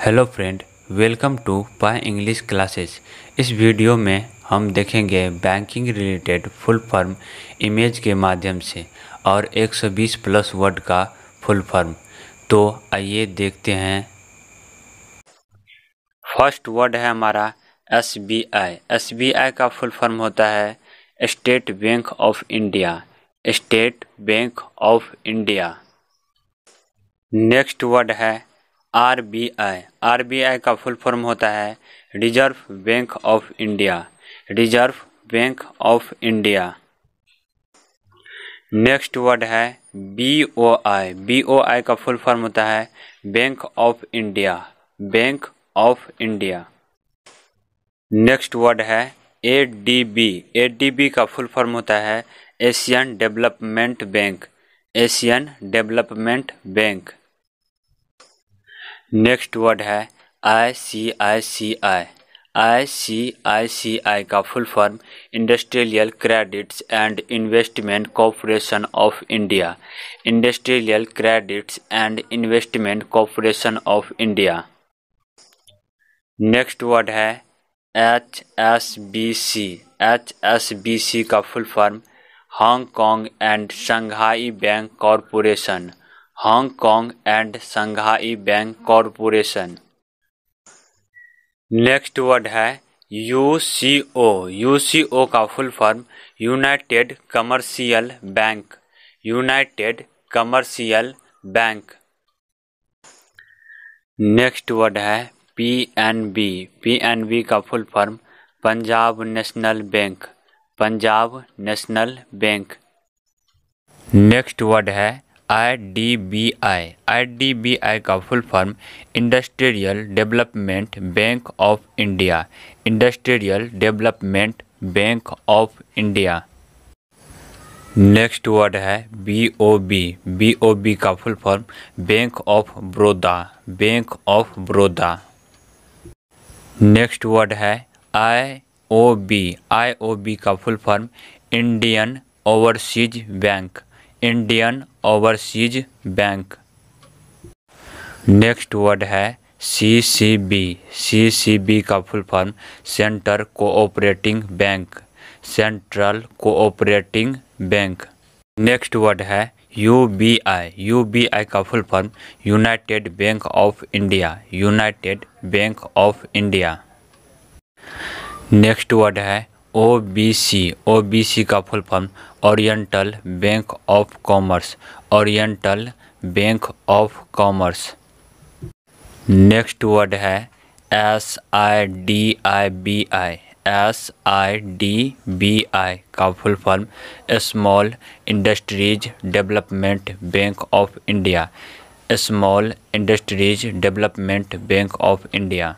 hello friend welcome to pi English classes इस video में हम देखेंगे banking related full form image के माध्यम से और 120 प्लस वर्ड का फुल फॉर्म तो आइए देखते हैं फर्स्ट वर्ड है हमारा S B I S B I का फुल फॉर्म होता है state bank of India state bank of India next word है आरबीआई आरबीआई का फुल फॉर्म होता है reserve bank of India reserve bank of India next word है B O I B O I का full form होता है bank of India bank of India next word है A D B A D B का full form होता है Asian development bank Asian development bank next word है I C I C I I C I C I का full form industrial credits and investment corporation of India industrial credits and investment corporation of India next word है H S B C H S B C का full form Hong Kong and Shanghai bank corporation Hong and Shanghai bank corporation next word है U C O U C O का full form united commercial bank united commercial bank next word है P N B P N B का full form Punjab national bank Punjab national bank next word है IDBI I का full form industrial development bank of India industrial development bank of India next word है B O B B O B का full form bank of Baroda bank of Baroda next word है I O B I O B का full form Indian overseas bank Indian overseas bank next word है C C B सी C B का full form center cooperating bank central cooperating bank next word है U B I U B I का full form united bank of India united bank of India next word है O B C O B C का full form oriental bank of commerce oriental bank of commerce next word है S I D I B I S I D B I का full form small industries development bank of India small industries development bank of India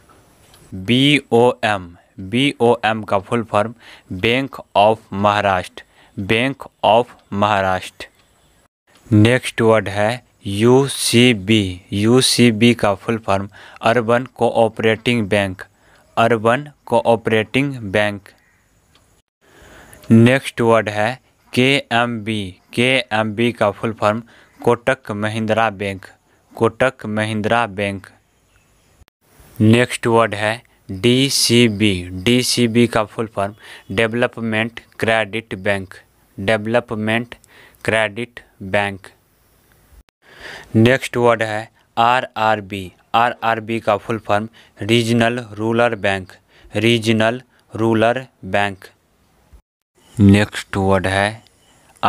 B O M B O M का full form bank of Maharashtra bank of Maharashtra next word है U C B U C B का full form urban cooperating bank urban cooperating bank next word है K M B K M B का full form Kotak Mahindra bank Kotak Mahindra bank next word है D C B D C B का full form development credit bank development credit bank next word है R R B R R B का full form regional rural bank regional rural bank next word है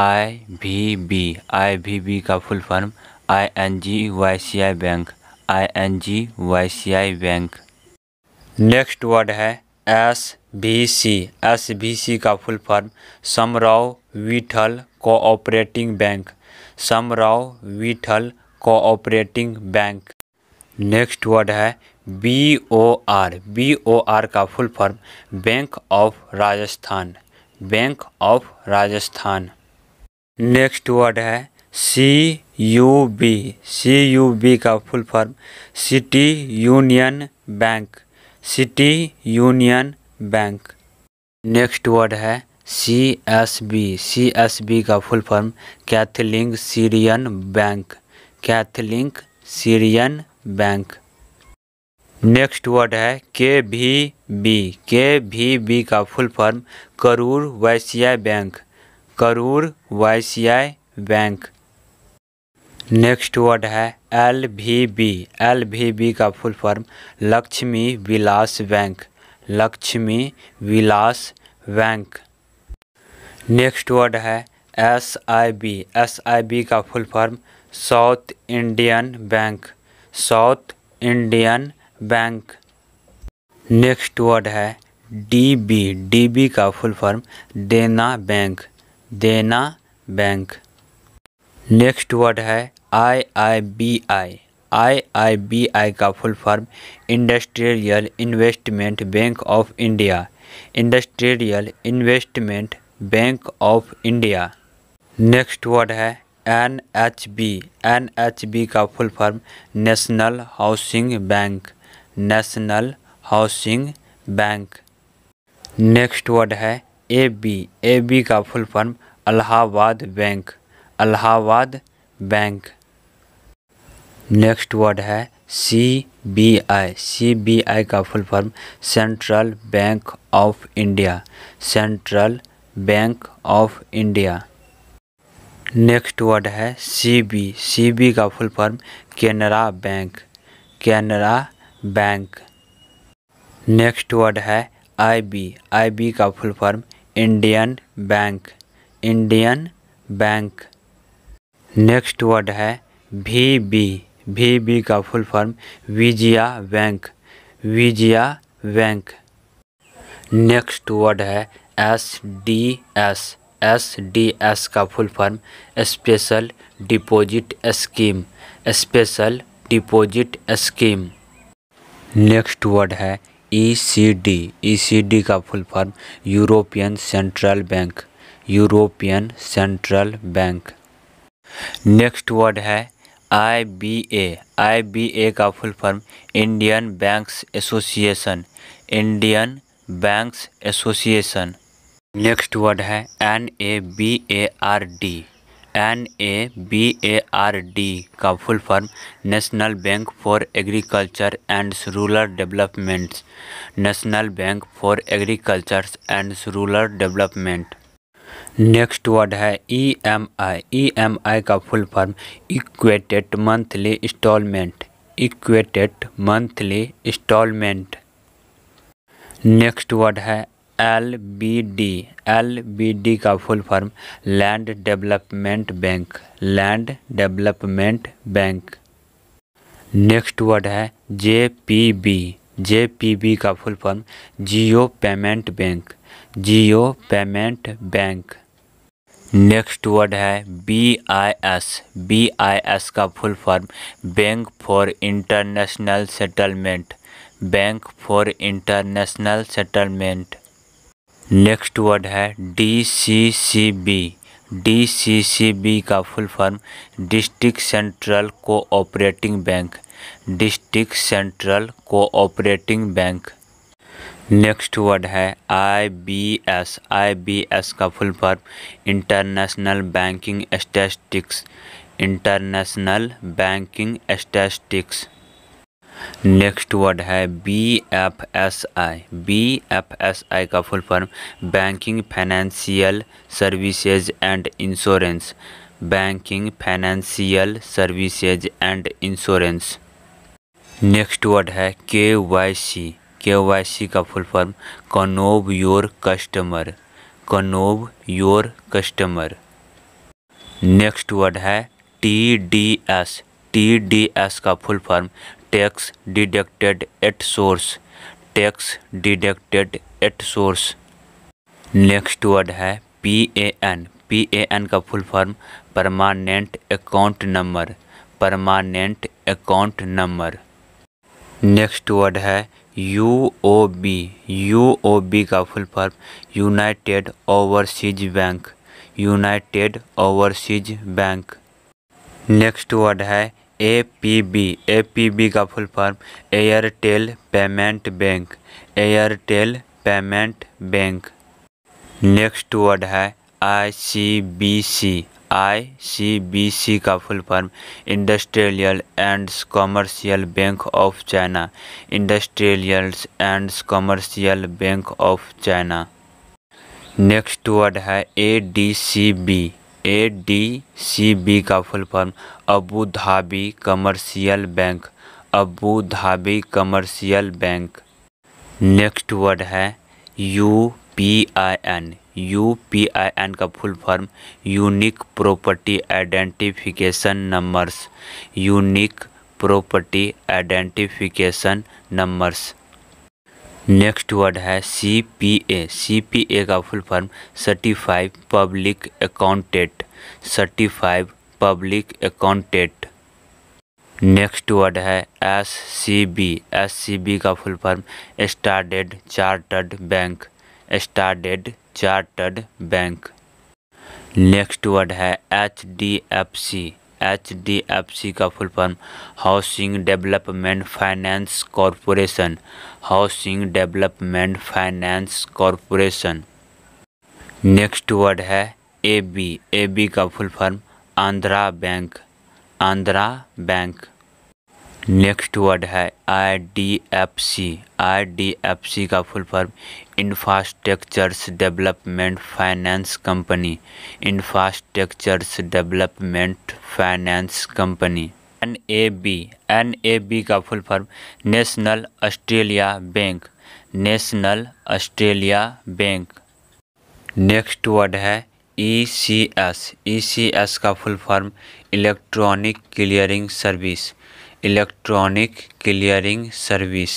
I V B I V B का full form I N G Vysya bank I N G Vysya bank next word है S B C S B C का full form Shamrao Vithal cooperating bank समराव Vithal cooperating bank next word है B O R B O R का full form bank of Rajasthan bank of Rajasthan next word है C U B C U B का full form city union bank city union bank next word है C S B C S B का full form Catholic Syrian bank Catholic Syrian bank next word है K V B K V B का full form Karur Vysya bank Karur Vysya bank next word है L V B L V B का full form Lakshmi Vilas bank Lakshmi Vilas bank next word है S I B S I B का full form south Indian bank south Indian bank next word है D B D B का full form Dena bank Dena bank next word है I I B I I I B I का full form industrial investment bank of India industrial investment bank of India next word है N H B N H B का full form national housing bank national housing bank next word है A B A B का full form Allahabad bank Allahabad bank next word है C B I C B I का full form central bank of India central bank of India next word है C B C B का full form Canara bank Canara bank next word है I B I B का full form Indian bank Indian bank next word है V B V का full form Vijaya bank Vijaya bank next word है S D S S D S का full form special deposit scheme special deposit scheme next word है E C D E C D का full form European central bank European central bank next word है B A का full form Indian banks association Indian banks association next word है N A B A R D N A B A R D का full form national bank for agriculture and rural developments national bank for agriculture and rural development next word है E M I E M I का full form equated monthly instalment equated monthly instalment next word है L B D L B D का full form land development bank land development bank next word है J P B J P B का full form Jio payment bank Jio payment bank next word है B I S B I S का full form bank for international settlement bank for international settlement next word है D C C B D C C B का full form district central cooperating bank district central cooperating bank next word है I B S I B S का full form international banking statistics international banking statistics next word है B F S I B F S I का full form banking financial services and insurance banking financial services and insurance next word है K Y C KYC का full form know your customer know your customer next word है T D S T D S का full form tax deducted at source tax deducted at source next word है P A N P A N का full form permanent account number permanent account number next word है U U O B O B का full form united overseas bank united overseas bank next word है A P B A P B का full form Airtel payment bank Airtel payment bank next word है I C B C ICBC का full form industrial and commercial bank of China industrial and commercial bank of China next word है A D C B A D C B का full form Abu Dhabi commercial bank Abu Dhabi commercial bank next word है U P I N U P I N का full form unique property identification numbers unique property identification numbers next word है सी P A C P A का full form certified public accountant certified public accountant next word है S C B S C B का full form started chartered bank started chartered bank next word है H D F C H D F C का full form housing development finance corporation housing development finance corporation next word है A B A B का full form Andhra bank Andhra bank next word है IDFC IDFC का full form infrastructures development finance company infrastructures development finance company N A B N A B का full form national Australia bank national Australia bank next word है E C S E C S का full form electronic clearing service electronic clearing service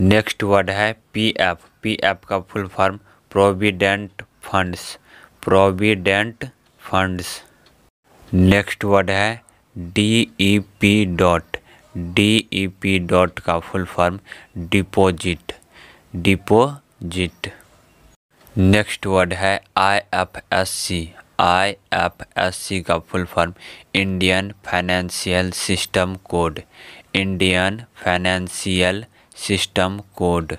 next word है PF PF का full form provident funds provident funds next word है DEP dot DEP dot का full form deposit deposit next word है IFSC IFSC का full form Indian financial system code Indian financial system code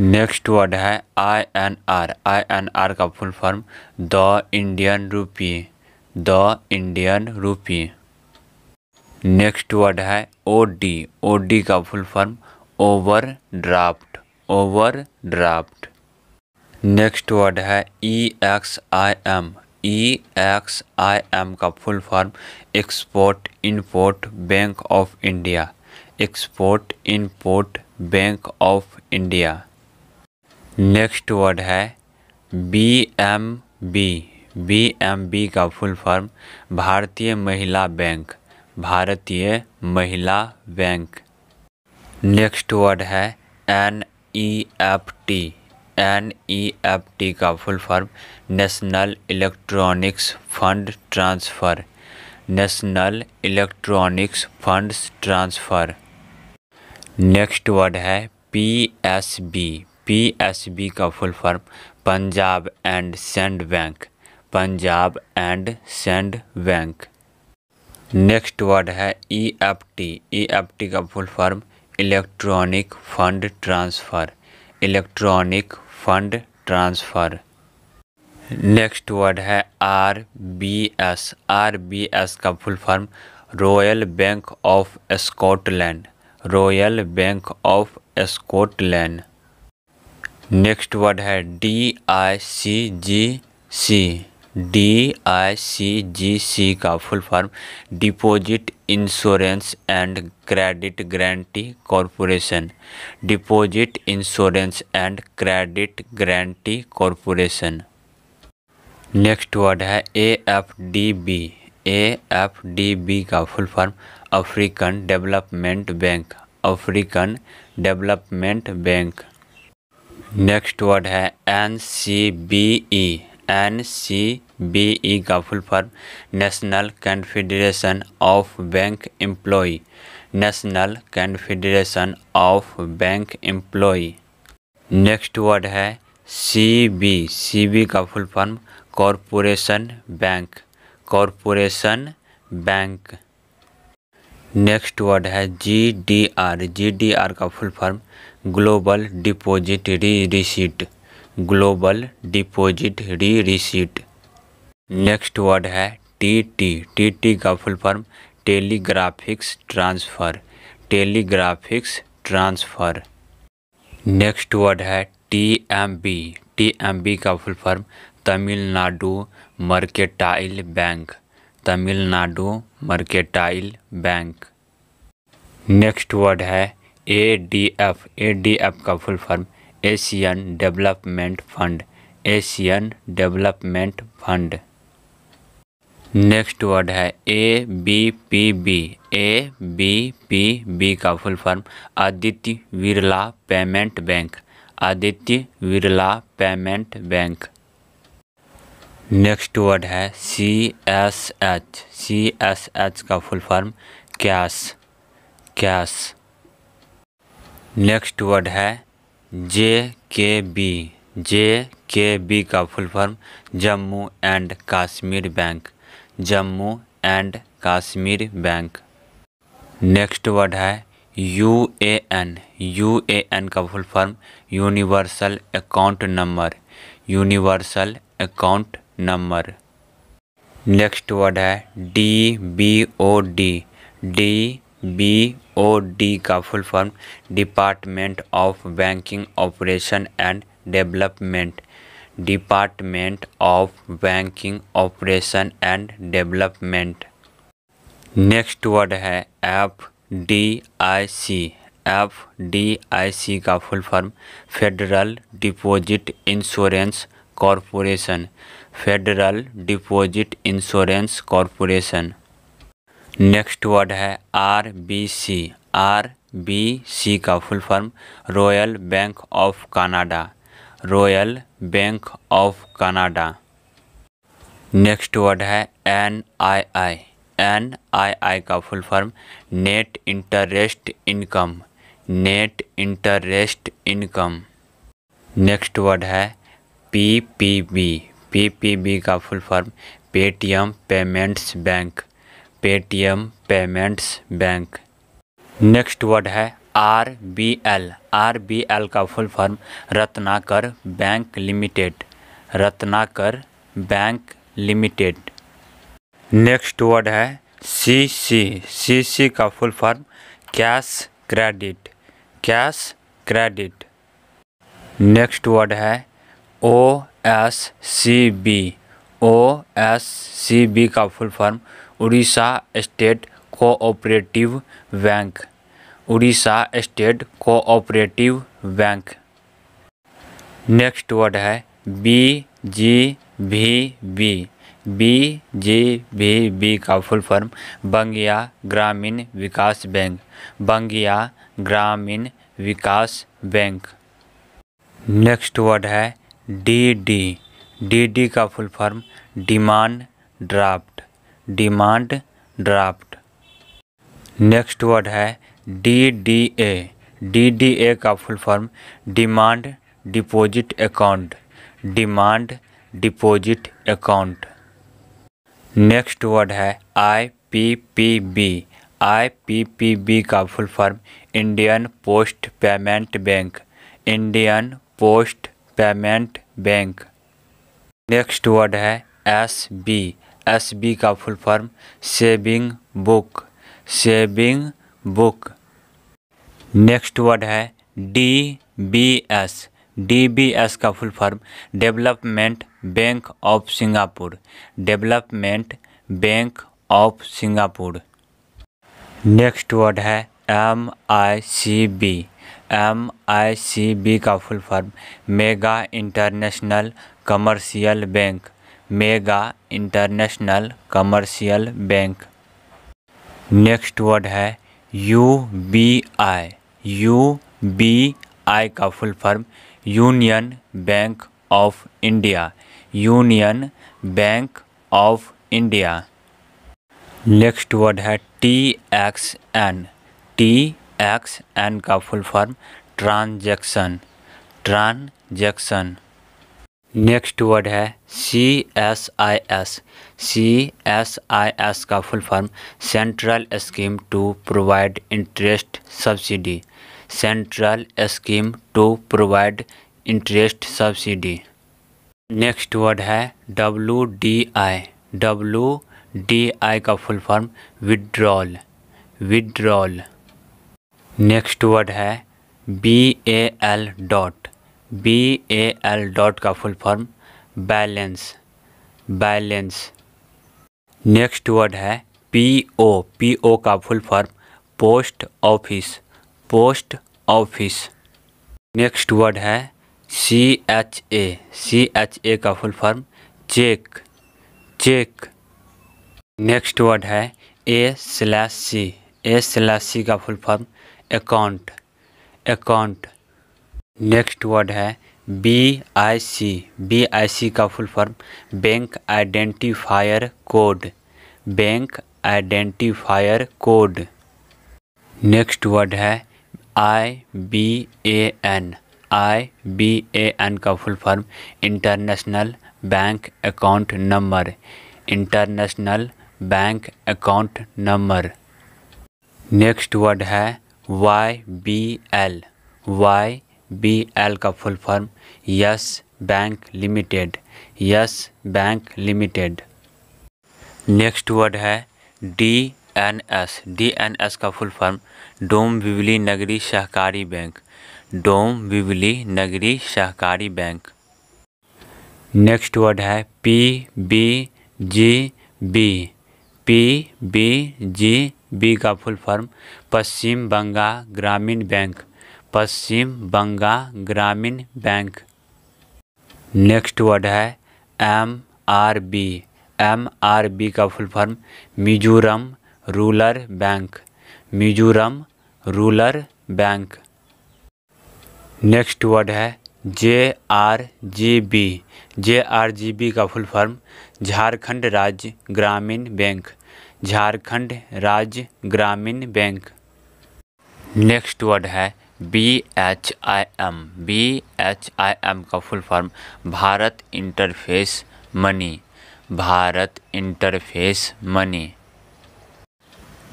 next word है I N R I N R का full form the Indian rupee the Indian rupee next word है O D O D का full form overdraft overdraft next word है E X I M E X I M का full form export import bank of India export import bank of India next word है B M B B M B का full form Bharatiya Mahila bank Bharatiya Mahila bank next word है N E F T N E F T का full form national electronics fund transfer national electronics funds transfer next word है P S B P S B का full form Punjab and Sind bank Punjab and Sind bank next word है E F T ई F T का full form electronic fund transfer electronic fund transfer next word है R B S R B S का full form royal bank of Scotland royal bank of Scotland next word है D I C G C D I C G C का full form deposit insurance and credit guarantee corporation deposit insurance and credit guarantee corporation next word है A F D B A F D B का full form African development bank African development bank next word है N C B E N C B E का full form national confederation of bank employ national confederation of bank employ next word है C B C B का full form corporation bank corporation bank next word है G D R G D R का full form global depository receipt global depository receipt next word है T T T T का full form टेलीग्राफिक्स transfer टेलीग्राफिक्स transfer next word है T M B T M B का full form Tamil Nadu mercantile bank Tamil Nadu mercantile bank next word है A D F A D F का full form Asian development fund Asian development fund next word है A B P B A B P B का full form Aditya Birla payment bank Aditya Birla payment bank next word है C S H C S H का full form cash cash next word है J K B J K B का full form Jammu and Kashmir bank Jammu and Kashmir bank next word है U A N U A N का full form universal account number universal account number next word है D B O D D B O D का full form department of banking operation and development department of banking operation and development next word है F D I C F D I C का full form Federal Deposit Insurance Corporation Federal Deposit Insurance Corporation next word है R B C R B C का full form royal bank of Canada Royal bank of Canada next word है N I I N I I का full form net interest income net interest income next word है P P B P P B का full form Paytm Payments Bank Paytm Payments Bank next word है R B L R B L का full form Ratnakar Bank Limited Ratnakar Bank Limited next word है C C C C का full form cash credit cash credit next word है O S C B O S C B का full form Orissa State Cooperative Bank Orissa State Cooperative Bank next word है B G भी B B G भी B का full form बंगिया Gramin Vikas Bank Bangiya Gramin Vikas Bank next word है D D D D का full form demand draft demand draft next word है D D A D D A का full form demand deposit account demand deposit account next word है I P P B I P P B का full form Indian Post Payment Bank Indian Post Payment bank next word है S B S B का full form saving book saving book next word है D B S D B S का full form Development bank of Singapore Development bank of Singapore next word है M I C B M I C B का full form Mega International Commercial Bank Mega International Commercial bank next word है U B I U B I का full form Union Bank of India Union Bank of India next word है T X N T X N का full form transaction transaction next word है C S I S C S I S का full form central scheme to provide interest subsidy central scheme to provide interest subsidy next word है W D I W D I का full form withdrawal withdrawal next word है B A L dot B A L dot का full form balance balance next word है P O P O का full form post office post office next word है C H A C H A का full form cheque cheque next word है A slash C A slash C का full form account account next word है B I C B I C का full form bank identifier code bank identifier code next word है I B A N I B A N का full form international bank account number international bank account number next word है Y B L Y B L का full form Yes Bank Limited Yes Bank Limited next word है D N S D N S का full form Dombivli Nagari Sahakari Bank Dombivli Nagari Sahakari Bank next word है P B G B P B G B का full form Paschim Bengal Gramin Bank Paschim Bengal Gramin Bank next word है M R B M R B का full form Mizoram Rural Bank Mizoram Rural bank next word है J R G B J R G B का full form Jharkhand Rajya Gramin Bank Jharkhand Rajya Gramin Bank next word है B H I M B H I M का full form Bharat Interface Money Bharat Interface Money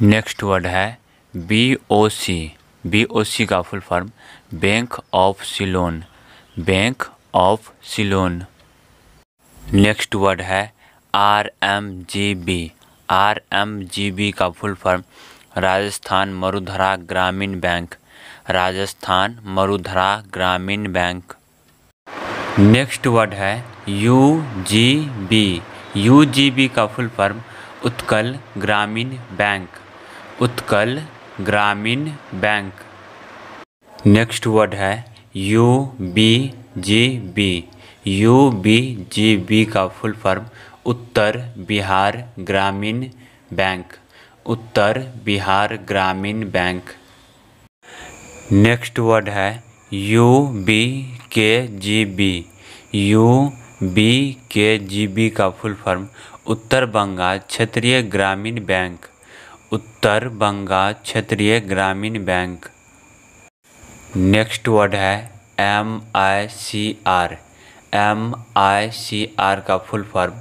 next word है B O C B O C का full form bank of Ceylon Bank of Ceylon next word है R M G B R M G B का full form Rajasthan Marudhara Gramin Bank Rajasthan Marudhara Gramin Bank next word है U G B U G B का full form Utkal Gramin Bank Utkal Gramin Bank next word है U B G B U B G B का full form Uttar Bihar Gramin Bank Uttar Bihar Gramin Bank next word है U B K G B U B K G B का full form Uttar Bengal Kshetriya Gramin Bank Uttar Bengal Kshetriya Gramin Bank next word है M I C R M I C R का full form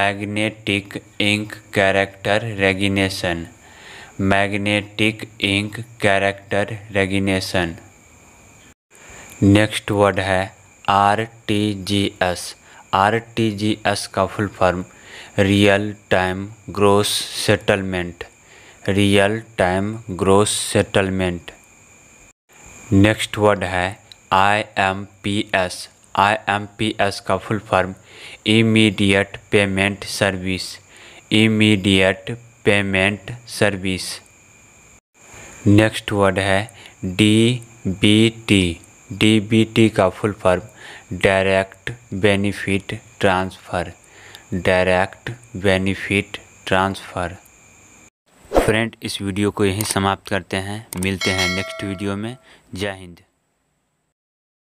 magnetic ink character recognition magnetic ink character recognition next word है R T G S R T G S का full form real time gross settlement real time gross settlement next word है I M P S I M P S का full form immediate payment service immediate payment service next word है D B T D B T का full form direct benefit transfer direct benefit transfer friend इस video को यहीं समाप्त करते हैं मिलते हैं नेक्स्ट वीडियो में जय हिंद